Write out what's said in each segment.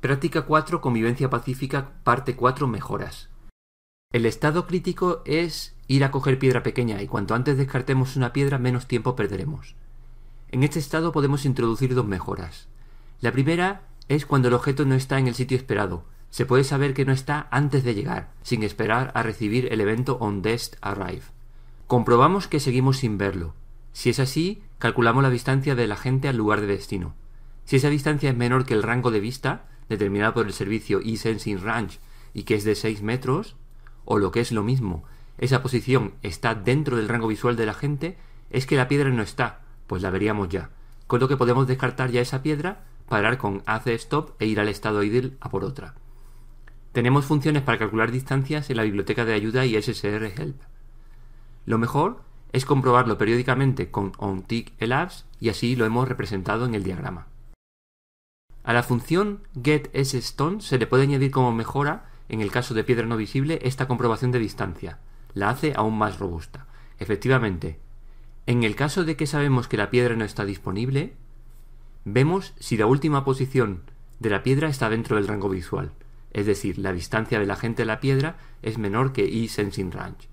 Práctica 4 Convivencia Pacífica, parte 4 Mejoras. El estado crítico es ir a coger piedra pequeña y cuanto antes descartemos una piedra menos tiempo perderemos. En este estado podemos introducir dos mejoras. La primera es cuando el objeto no está en el sitio esperado. Se puede saber que no está antes de llegar, sin esperar a recibir el evento on Arrive. Comprobamos que seguimos sin verlo. Si es así, calculamos la distancia de la gente al lugar de destino. Si esa distancia es menor que el rango de vista, determinada por el servicio e-sensing range y que es de 6 metros, o lo que es lo mismo, esa posición está dentro del rango visual de la gente, es que la piedra no está, pues la veríamos ya. Con lo que podemos descartar ya esa piedra, parar con AC stop e ir al estado idle a por otra. Tenemos funciones para calcular distancias en la biblioteca de ayuda y SSR help. Lo mejor es comprobarlo periódicamente con tick Elapse y así lo hemos representado en el diagrama. A la función stone se le puede añadir como mejora, en el caso de piedra no visible, esta comprobación de distancia. La hace aún más robusta. Efectivamente, en el caso de que sabemos que la piedra no está disponible, vemos si la última posición de la piedra está dentro del rango visual, es decir, la distancia de la gente de la piedra es menor que e-sensing range.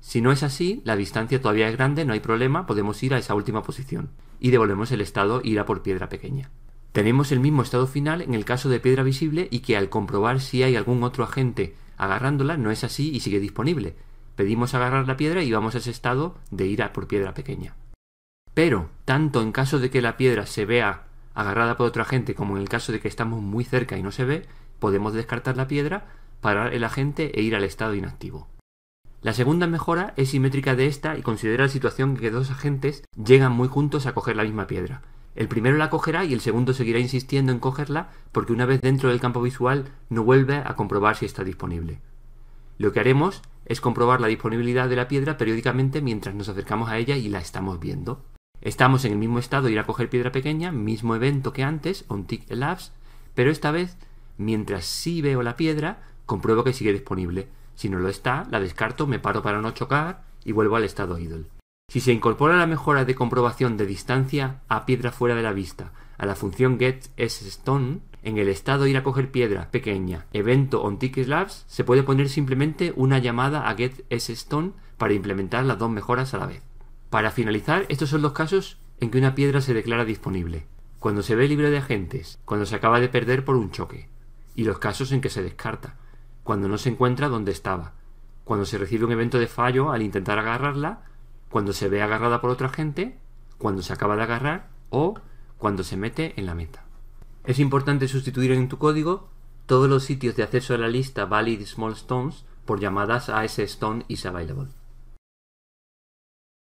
Si no es así, la distancia todavía es grande, no hay problema, podemos ir a esa última posición y devolvemos el estado ir a por piedra pequeña. Tenemos el mismo estado final en el caso de piedra visible y que al comprobar si hay algún otro agente agarrándola no es así y sigue disponible. Pedimos agarrar la piedra y vamos a ese estado de ir a por piedra pequeña. Pero, tanto en caso de que la piedra se vea agarrada por otro agente como en el caso de que estamos muy cerca y no se ve, podemos descartar la piedra, parar el agente e ir al estado inactivo. La segunda mejora es simétrica de esta y considera la situación que dos agentes llegan muy juntos a coger la misma piedra. El primero la cogerá y el segundo seguirá insistiendo en cogerla porque una vez dentro del campo visual no vuelve a comprobar si está disponible. Lo que haremos es comprobar la disponibilidad de la piedra periódicamente mientras nos acercamos a ella y la estamos viendo. Estamos en el mismo estado de ir a coger piedra pequeña, mismo evento que antes, on tick labs pero esta vez, mientras sí veo la piedra, compruebo que sigue disponible. Si no lo está, la descarto, me paro para no chocar y vuelvo al estado idle. Si se incorpora la mejora de comprobación de distancia a piedra fuera de la vista, a la función get s stone, en el estado ir a coger piedra pequeña, evento on ticket labs, se puede poner simplemente una llamada a get s stone para implementar las dos mejoras a la vez. Para finalizar, estos son los casos en que una piedra se declara disponible, cuando se ve libre de agentes, cuando se acaba de perder por un choque, y los casos en que se descarta, cuando no se encuentra donde estaba, cuando se recibe un evento de fallo al intentar agarrarla cuando se ve agarrada por otra gente, cuando se acaba de agarrar o cuando se mete en la meta. Es importante sustituir en tu código todos los sitios de acceso a la lista valid small stones por llamadas a ese stone is available.